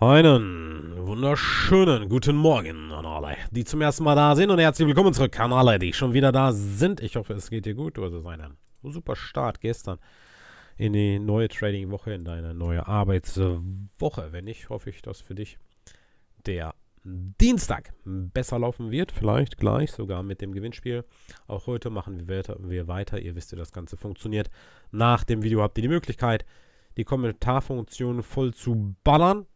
Einen wunderschönen guten Morgen an alle, die zum ersten Mal da sind und herzlich willkommen zurück an alle, die schon wieder da sind. Ich hoffe, es geht dir gut. Du Also einen super Start gestern in die neue Trading-Woche, in deine neue Arbeitswoche. Wenn nicht, hoffe ich, dass für dich der Dienstag besser laufen wird. Vielleicht gleich sogar mit dem Gewinnspiel. Auch heute machen wir weiter. Ihr wisst, ja, das Ganze funktioniert. Nach dem Video habt ihr die Möglichkeit, die Kommentarfunktion voll zu ballern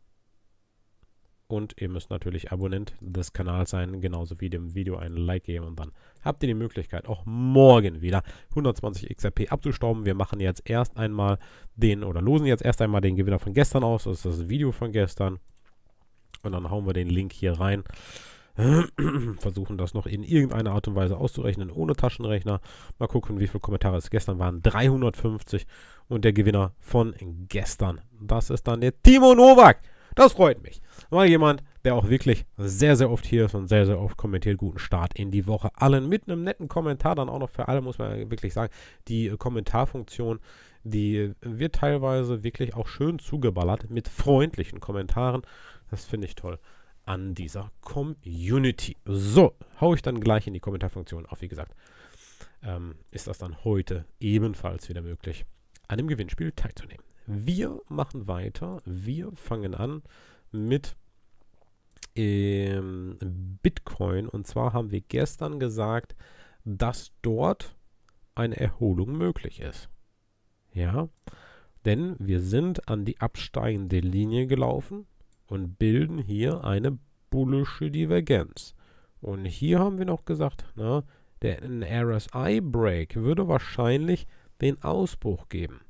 und ihr müsst natürlich Abonnent des Kanals sein, genauso wie dem Video ein Like geben und dann habt ihr die Möglichkeit, auch morgen wieder 120 XRP abzustauben. Wir machen jetzt erst einmal den oder losen jetzt erst einmal den Gewinner von gestern aus. Das ist das Video von gestern. Und dann hauen wir den Link hier rein versuchen das noch in irgendeiner Art und Weise auszurechnen, ohne Taschenrechner. Mal gucken, wie viele Kommentare es gestern waren. 350 und der Gewinner von gestern, das ist dann der Timo Novak. Das freut mich. Mal jemand, der auch wirklich sehr, sehr oft hier ist und sehr, sehr oft kommentiert. Guten Start in die Woche allen mit einem netten Kommentar. Dann auch noch für alle, muss man wirklich sagen, die äh, Kommentarfunktion, die äh, wird teilweise wirklich auch schön zugeballert mit freundlichen Kommentaren. Das finde ich toll an dieser Community. So, haue ich dann gleich in die Kommentarfunktion auf. Wie gesagt, ähm, ist das dann heute ebenfalls wieder möglich, an dem Gewinnspiel teilzunehmen. Wir machen weiter. Wir fangen an mit ähm, Bitcoin. Und zwar haben wir gestern gesagt, dass dort eine Erholung möglich ist. Ja, denn wir sind an die absteigende Linie gelaufen und bilden hier eine bullische Divergenz. Und hier haben wir noch gesagt, na, ne, der RSI-Break würde wahrscheinlich den Ausbruch geben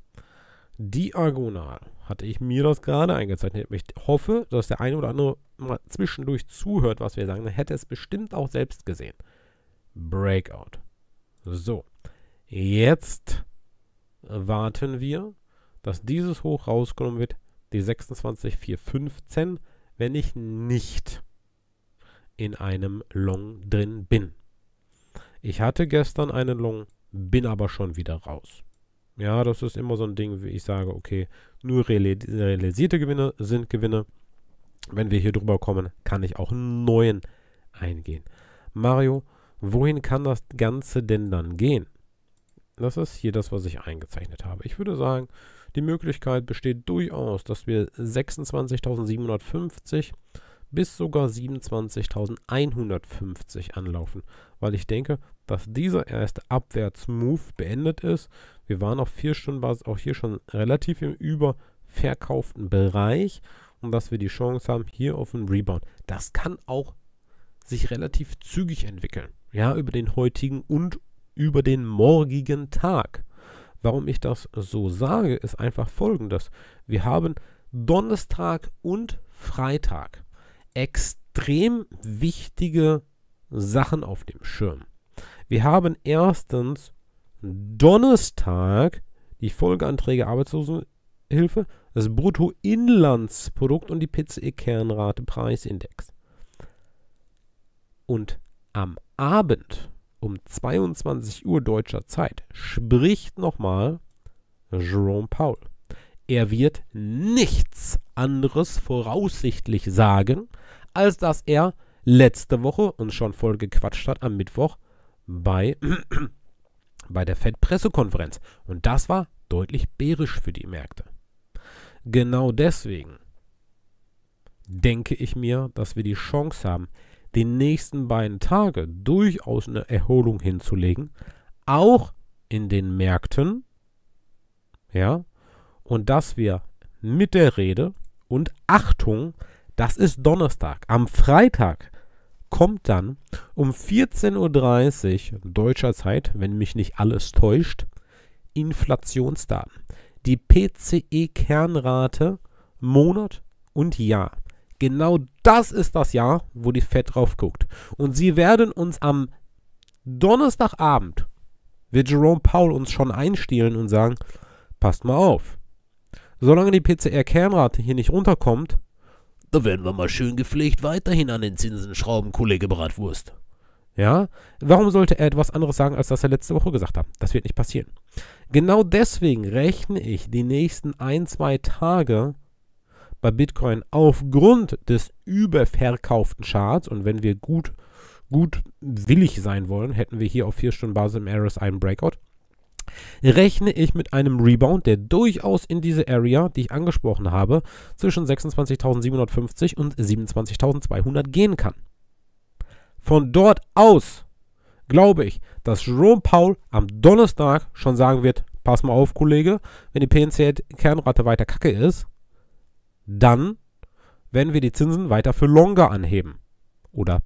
diagonal hatte ich mir das gerade eingezeichnet. Ich hoffe, dass der eine oder andere mal zwischendurch zuhört, was wir sagen. Dann hätte es bestimmt auch selbst gesehen. Breakout. So. Jetzt warten wir, dass dieses Hoch rausgenommen wird. Die 26,415, wenn ich nicht in einem Long drin bin. Ich hatte gestern einen Long, bin aber schon wieder raus. Ja, das ist immer so ein Ding, wie ich sage, okay, nur realisierte Gewinne sind Gewinne. Wenn wir hier drüber kommen, kann ich auch einen neuen eingehen. Mario, wohin kann das Ganze denn dann gehen? Das ist hier das, was ich eingezeichnet habe. Ich würde sagen, die Möglichkeit besteht durchaus, dass wir 26.750 bis sogar 27.150 anlaufen, weil ich denke, dass dieser erste Abwärtsmove beendet ist wir waren auf 4 Stunden Basis auch hier schon relativ im überverkauften Bereich und dass wir die Chance haben hier auf einen Rebound. Das kann auch sich relativ zügig entwickeln. Ja, über den heutigen und über den morgigen Tag. Warum ich das so sage, ist einfach folgendes. Wir haben Donnerstag und Freitag extrem wichtige Sachen auf dem Schirm. Wir haben erstens Donnerstag die Folgeanträge Arbeitslosenhilfe, das Bruttoinlandsprodukt und die PCE-Kernrate Preisindex. Und am Abend um 22 Uhr deutscher Zeit spricht nochmal Jerome Paul. Er wird nichts anderes voraussichtlich sagen, als dass er letzte Woche uns schon voll gequatscht hat am Mittwoch bei bei der Fed-Pressekonferenz. Und das war deutlich bärisch für die Märkte. Genau deswegen denke ich mir, dass wir die Chance haben, die nächsten beiden Tage durchaus eine Erholung hinzulegen, auch in den Märkten, ja, und dass wir mit der Rede und Achtung, das ist Donnerstag, am Freitag kommt dann um 14.30 Uhr deutscher Zeit, wenn mich nicht alles täuscht, Inflationsdaten. Die PCE-Kernrate Monat und Jahr. Genau das ist das Jahr, wo die Fed drauf guckt. Und sie werden uns am Donnerstagabend, wird Jerome Powell uns schon einstehlen und sagen, passt mal auf. Solange die pcr kernrate hier nicht runterkommt, da werden wir mal schön gepflegt weiterhin an den Zinsen schrauben, Kollege Bratwurst. Ja, warum sollte er etwas anderes sagen, als das er letzte Woche gesagt hat? Das wird nicht passieren. Genau deswegen rechne ich die nächsten ein, zwei Tage bei Bitcoin aufgrund des überverkauften Charts und wenn wir gut, gut willig sein wollen, hätten wir hier auf 4 Stunden Basis im RSI einen Breakout rechne ich mit einem Rebound, der durchaus in diese Area, die ich angesprochen habe, zwischen 26.750 und 27.200 gehen kann. Von dort aus glaube ich, dass Jerome Paul am Donnerstag schon sagen wird, pass mal auf, Kollege, wenn die PNC-Kernrate weiter kacke ist, dann werden wir die Zinsen weiter für longer anheben oder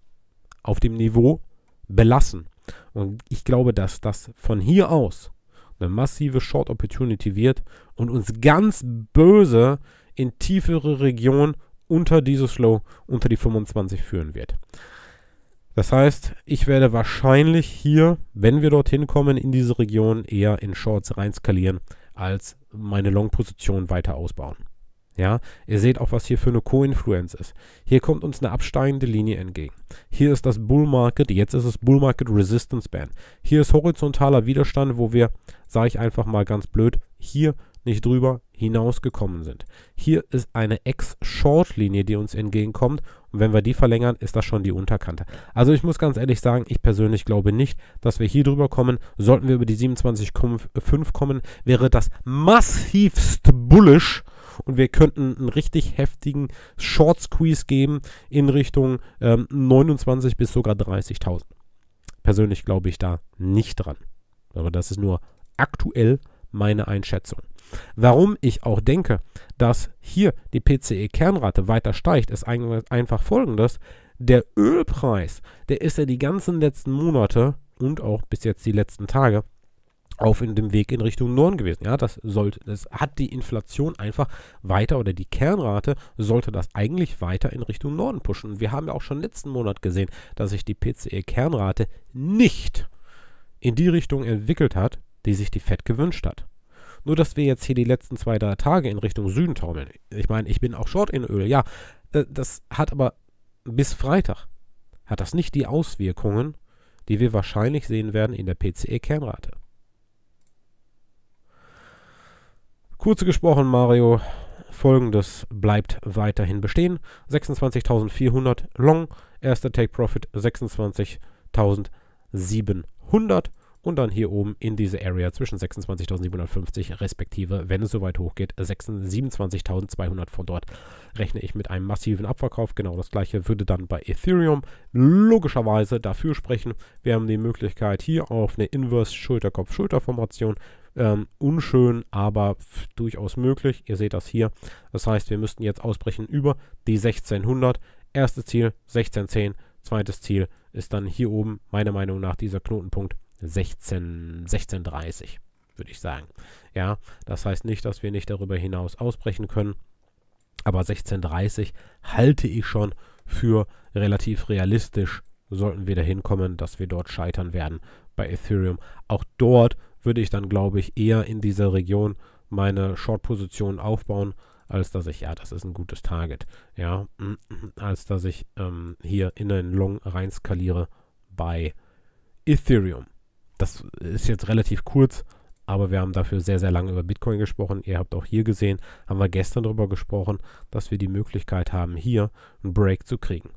auf dem Niveau belassen. Und ich glaube, dass das von hier aus eine massive Short Opportunity wird und uns ganz böse in tiefere Regionen unter dieses Low, unter die 25 führen wird. Das heißt, ich werde wahrscheinlich hier, wenn wir dorthin kommen, in diese Region eher in Shorts reinskalieren, als meine Long-Position weiter ausbauen. Ja, ihr seht auch, was hier für eine Co-Influenz ist. Hier kommt uns eine absteigende Linie entgegen. Hier ist das Bull Market, jetzt ist es Bull Market Resistance Band. Hier ist horizontaler Widerstand, wo wir, sage ich einfach mal ganz blöd, hier nicht drüber hinausgekommen sind. Hier ist eine Ex-Short-Linie, die uns entgegenkommt. Und wenn wir die verlängern, ist das schon die Unterkante. Also ich muss ganz ehrlich sagen, ich persönlich glaube nicht, dass wir hier drüber kommen. Sollten wir über die 27,5 kommen, wäre das massivst bullisch und wir könnten einen richtig heftigen Short Squeeze geben in Richtung ähm, 29 bis sogar 30.000. Persönlich glaube ich da nicht dran. Aber das ist nur aktuell meine Einschätzung. Warum ich auch denke, dass hier die PCE-Kernrate weiter steigt, ist einfach folgendes. Der Ölpreis, der ist ja die ganzen letzten Monate und auch bis jetzt die letzten Tage auf in dem Weg in Richtung Norden gewesen. Ja, das sollte, das hat die Inflation einfach weiter oder die Kernrate sollte das eigentlich weiter in Richtung Norden pushen. wir haben ja auch schon letzten Monat gesehen, dass sich die PCE-Kernrate nicht in die Richtung entwickelt hat, die sich die Fed gewünscht hat. Nur, dass wir jetzt hier die letzten zwei, drei Tage in Richtung Süden taumeln. Ich meine, ich bin auch Short in Öl, ja. Äh, das hat aber bis Freitag hat das nicht die Auswirkungen, die wir wahrscheinlich sehen werden in der PCE-Kernrate. Kurze gesprochen, Mario, folgendes bleibt weiterhin bestehen. 26.400 Long, erster Take Profit 26.700 und dann hier oben in diese Area zwischen 26.750 respektive, wenn es so weit hochgeht, 27.200 von dort rechne ich mit einem massiven Abverkauf. Genau das gleiche würde dann bei Ethereum logischerweise dafür sprechen. Wir haben die Möglichkeit hier auf eine Inverse Schulterkopf-Schulter-Formation ähm, unschön, aber durchaus möglich. Ihr seht das hier. Das heißt, wir müssten jetzt ausbrechen über die 1600. Erstes Ziel 1610. Zweites Ziel ist dann hier oben, meiner Meinung nach, dieser Knotenpunkt 16, 1630, würde ich sagen. Ja, das heißt nicht, dass wir nicht darüber hinaus ausbrechen können. Aber 1630 halte ich schon für relativ realistisch, sollten wir da hinkommen, dass wir dort scheitern werden bei Ethereum. Auch dort würde ich dann, glaube ich, eher in dieser Region meine Short-Position aufbauen, als dass ich, ja, das ist ein gutes Target, ja, mm, mm, als dass ich ähm, hier in den Long reinskaliere bei Ethereum. Das ist jetzt relativ kurz, aber wir haben dafür sehr, sehr lange über Bitcoin gesprochen. Ihr habt auch hier gesehen, haben wir gestern darüber gesprochen, dass wir die Möglichkeit haben, hier einen Break zu kriegen.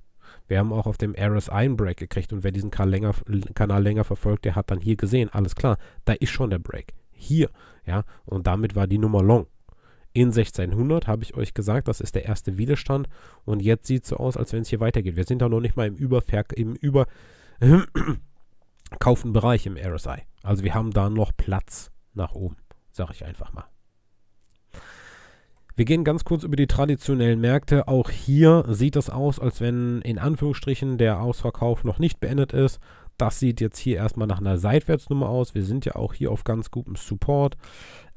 Wir haben auch auf dem Eris einen Break gekriegt und wer diesen Kanal länger, Kanal länger verfolgt, der hat dann hier gesehen, alles klar, da ist schon der Break. Hier, ja, und damit war die Nummer long. In 1600 habe ich euch gesagt, das ist der erste Widerstand und jetzt sieht es so aus, als wenn es hier weitergeht. Wir sind da noch nicht mal im Überverk, im Über... Kaufen Bereich im RSI. Also wir haben da noch Platz nach oben, sage ich einfach mal. Wir gehen ganz kurz über die traditionellen Märkte. Auch hier sieht es aus, als wenn in Anführungsstrichen der Ausverkauf noch nicht beendet ist. Das sieht jetzt hier erstmal nach einer Seitwärtsnummer aus. Wir sind ja auch hier auf ganz gutem Support.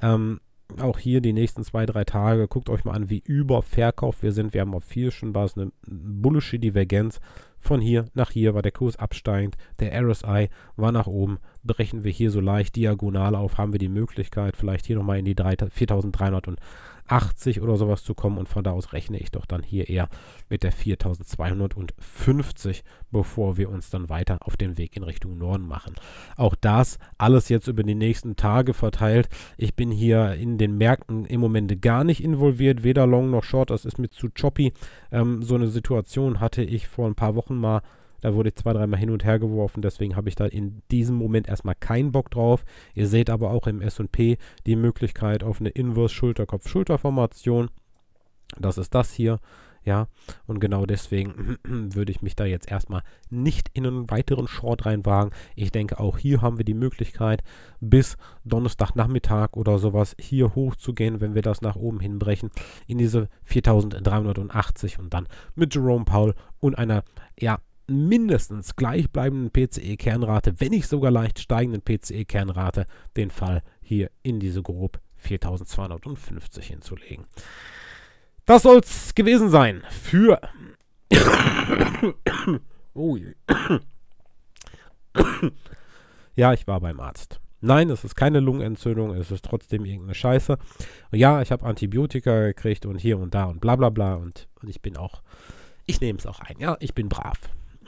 Ähm, auch hier die nächsten zwei, drei Tage, guckt euch mal an, wie überverkauft wir sind. Wir haben auf vier schon was, eine bullische Divergenz von hier nach hier war der Kurs absteigend, der RSI war nach oben. Brechen wir hier so leicht diagonal auf, haben wir die Möglichkeit, vielleicht hier nochmal in die 4380 oder sowas zu kommen. Und von da aus rechne ich doch dann hier eher mit der 4250, bevor wir uns dann weiter auf den Weg in Richtung Norden machen. Auch das alles jetzt über die nächsten Tage verteilt. Ich bin hier in den Märkten im Moment gar nicht involviert, weder Long noch Short, das ist mir zu choppy. Ähm, so eine Situation hatte ich vor ein paar Wochen Wochen mal, da wurde ich zwei, dreimal hin und her geworfen. Deswegen habe ich da in diesem Moment erstmal keinen Bock drauf. Ihr seht aber auch im SP die Möglichkeit auf eine Inverse Schulterkopf-Schulter-Formation. Das ist das hier. Ja, und genau deswegen würde ich mich da jetzt erstmal nicht in einen weiteren Short reinwagen. Ich denke, auch hier haben wir die Möglichkeit, bis Donnerstagnachmittag oder sowas hier hochzugehen, wenn wir das nach oben hinbrechen, in diese 4380 und dann mit Jerome Powell und einer, ja, mindestens gleichbleibenden PCE-Kernrate, wenn nicht sogar leicht steigenden PCE-Kernrate, den Fall hier in diese grob 4250 hinzulegen. Das soll's gewesen sein für. oh ja, ich war beim Arzt. Nein, es ist keine Lungenentzündung, es ist trotzdem irgendeine Scheiße. ja, ich habe Antibiotika gekriegt und hier und da und bla bla bla und, und ich bin auch, ich nehme es auch ein. Ja, ich bin brav.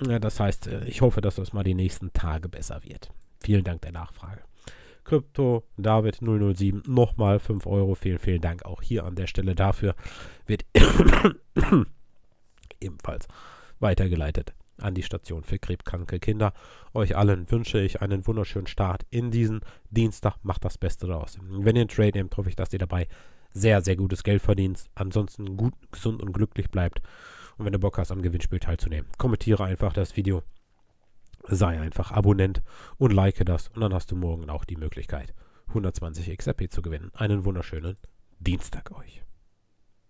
Ja, das heißt, äh, ich hoffe, dass das mal die nächsten Tage besser wird. Vielen Dank der Nachfrage. Krypto David 007 nochmal 5 Euro. Vielen, vielen Dank auch hier an der Stelle dafür. Wird ebenfalls weitergeleitet an die Station für krebkranke Kinder. Euch allen wünsche ich einen wunderschönen Start in diesen Dienstag. Macht das Beste daraus. Wenn ihr einen Trade nehmt, hoffe ich, dass ihr dabei sehr, sehr gutes Geld verdient. Ansonsten gut, gesund und glücklich bleibt. Und wenn du Bock hast, am Gewinnspiel teilzunehmen, kommentiere einfach das Video sei einfach Abonnent und like das und dann hast du morgen auch die Möglichkeit, 120 XRP zu gewinnen. Einen wunderschönen Dienstag euch.